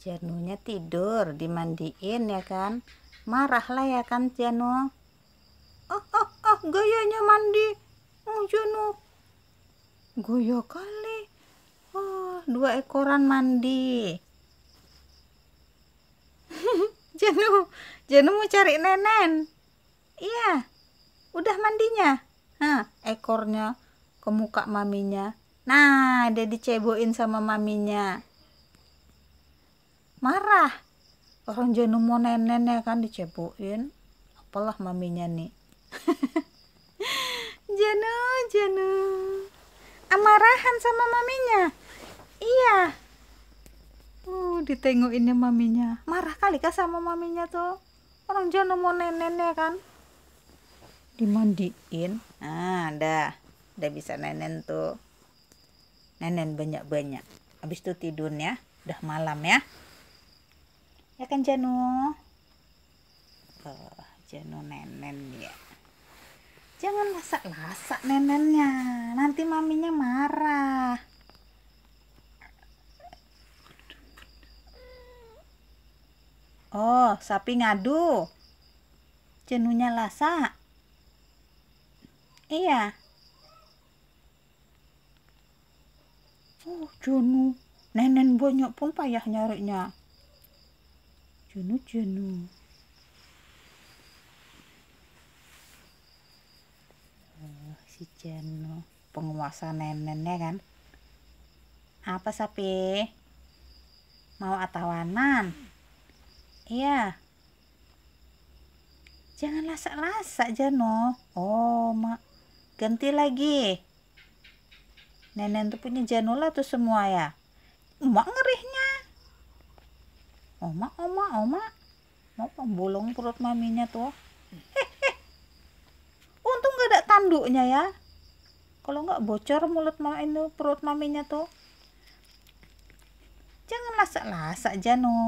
Janunya tidur, dimandiin ya kan. Marah lah ya kan Janu. Oh, oh, oh, gayanya mandi. Oh, Janu. Goyo kali. Oh, dua ekoran mandi. Janu, Janu mau cari nenen. Iya. Udah mandinya. Nah, ekornya ke muka maminya. Nah, dia diceboin sama maminya marah orang jenuh mau neneknya kan dicepuin apalah maminya nih jenuh jenuh amarahan sama maminya iya uh ditengokinnya maminya marah kali kah sama maminya tuh orang jenuh mau neneknya kan dimandiin ah dah udah bisa nenen tuh nenen banyak-banyak habis itu tidurnya udah malam ya ya kan Janu tuh eh, Janu nenen ya jangan lasak-lasak nenennya nanti maminya marah oh sapi ngadu jenuhnya lasak iya oh jenuh nenen banyak pun payah nyarinya Junu Junu. Oh, si Jeno penguasa neneknya kan. Apa sapi? Mau atawanan? Iya. Jangan lasak-lasak Jano. Oh, mak. Ganti lagi. Nenek tuh punya lah tuh semua ya. Mak ngerihnya Oma, oma, oma. Mau pembulung perut maminya tuh. Hehehe. Untung gak ada tanduknya ya. Kalau nggak bocor mulut mama ini perut maminya tuh. Jangan lasak-lasak Jano.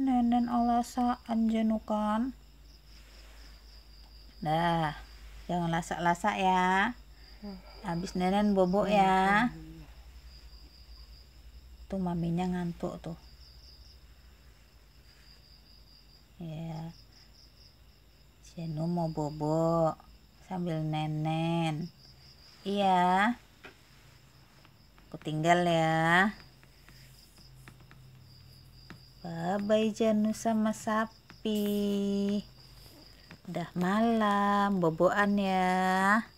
Nenen alasan Jano kan. Dah, jangan lasak-lasak ya. Habis nenen bobok ya. Tuh maminya ngantuk tuh ya Jenu mau bobo sambil nenen iya aku tinggal ya bye bye Janu sama sapi udah malam boboan ya